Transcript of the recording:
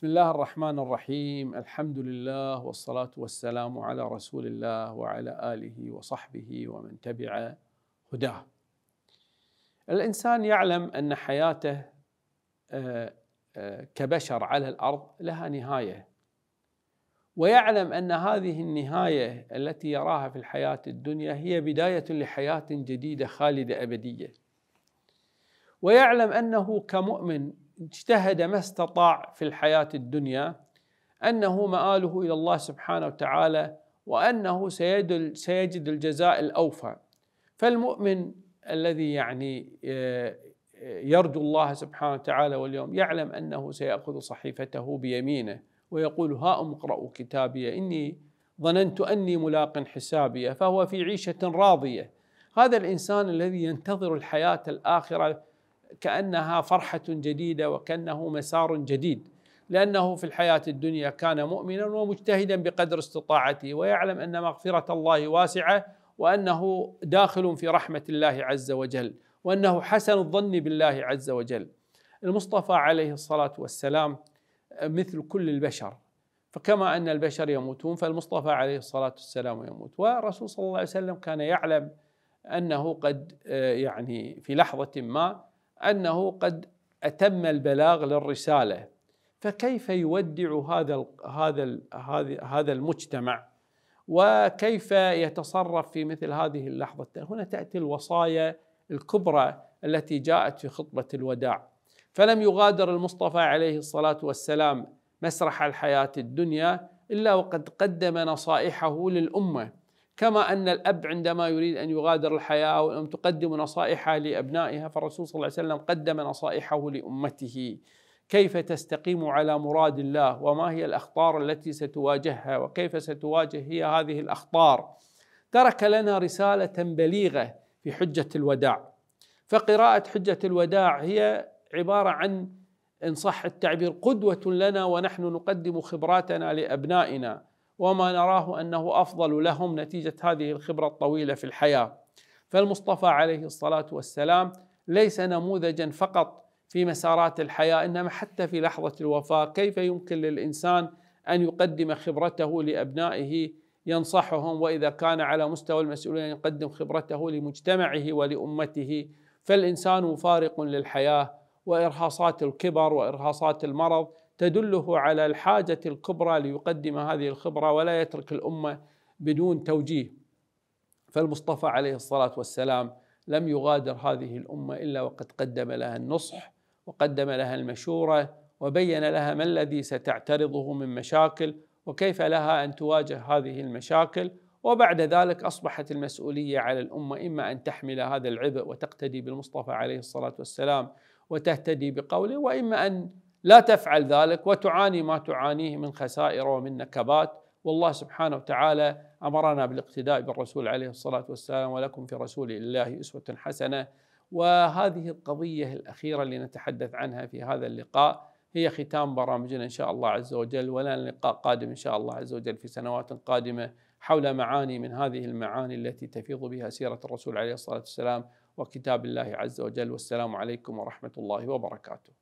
بسم الله الرحمن الرحيم الحمد لله والصلاة والسلام على رسول الله وعلى آله وصحبه ومن تبع هداه الإنسان يعلم أن حياته آه، آه، كبشر على الأرض لها نهاية ويعلم أن هذه النهاية التي يراها في الحياة الدنيا هي بداية لحياة جديدة خالدة أبدية ويعلم أنه كمؤمن اجتهد ما استطاع في الحياة الدنيا أنه مآله إلى الله سبحانه وتعالى وأنه سيجد الجزاء الأوفى فالمؤمن الذي يعني آه، آه، يرجو الله سبحانه وتعالى واليوم يعلم أنه سيأخذ صحيفته بيمينه ويقول ها أمقرأ كتابي إني ظننت أني ملاق حسابي فهو في عيشة راضية هذا الإنسان الذي ينتظر الحياة الآخرة كانها فرحه جديده وكانه مسار جديد لانه في الحياه الدنيا كان مؤمنا ومجتهدا بقدر استطاعته ويعلم ان مغفره الله واسعه وانه داخل في رحمه الله عز وجل وانه حسن الظن بالله عز وجل. المصطفى عليه الصلاه والسلام مثل كل البشر فكما ان البشر يموتون فالمصطفى عليه الصلاه والسلام يموت والرسول صلى الله عليه وسلم كان يعلم انه قد آه، يعني في لحظه ما أنه قد أتم البلاغ للرسالة فكيف يودع هذا هذا هذا المجتمع وكيف يتصرف في مثل هذه اللحظة هنا تأتي الوصايا الكبرى التي جاءت في خطبة الوداع فلم يغادر المصطفى عليه الصلاة والسلام مسرح الحياة الدنيا إلا وقد قدم نصائحه للأمة كما أن الأب عندما يريد أن يغادر الحياة وأن تقدم نصائحها لأبنائها فالرسول صلى الله عليه وسلم قدم نصائحه لأمته كيف تستقيم على مراد الله وما هي الأخطار التي ستواجهها وكيف ستواجه هي هذه الأخطار ترك لنا رسالة بليغة في حجة الوداع فقراءة حجة الوداع هي عبارة عن إن صح التعبير قدوة لنا ونحن نقدم خبراتنا لأبنائنا وما نراه انه افضل لهم نتيجه هذه الخبره الطويله في الحياه. فالمصطفى عليه الصلاه والسلام ليس نموذجا فقط في مسارات الحياه انما حتى في لحظه الوفاه كيف يمكن للانسان ان يقدم خبرته لابنائه ينصحهم واذا كان على مستوى المسؤولين يقدم خبرته لمجتمعه ولامته فالانسان فارق للحياه وارهاصات الكبر وارهاصات المرض تدله على الحاجة الكبرى ليقدم هذه الخبرة ولا يترك الأمة بدون توجيه فالمصطفى عليه الصلاة والسلام لم يغادر هذه الأمة إلا وقد قدم لها النصح وقدم لها المشورة وبين لها ما الذي ستعترضه من مشاكل وكيف لها أن تواجه هذه المشاكل وبعد ذلك أصبحت المسؤولية على الأمة إما أن تحمل هذا العبء وتقتدي بالمصطفى عليه الصلاة والسلام وتهتدي بقوله وإما أن لا تفعل ذلك وتعاني ما تعانيه من خسائر ومن نكبات والله سبحانه وتعالى امرنا بالاقتداء بالرسول عليه الصلاه والسلام ولكم في رسول الله اسوه حسنه وهذه القضيه الاخيره اللي نتحدث عنها في هذا اللقاء هي ختام برامجنا ان شاء الله عز وجل ولنا لقاء قادم ان شاء الله عز وجل في سنوات قادمه حول معاني من هذه المعاني التي تفيض بها سيره الرسول عليه الصلاه والسلام وكتاب الله عز وجل والسلام عليكم ورحمه الله وبركاته.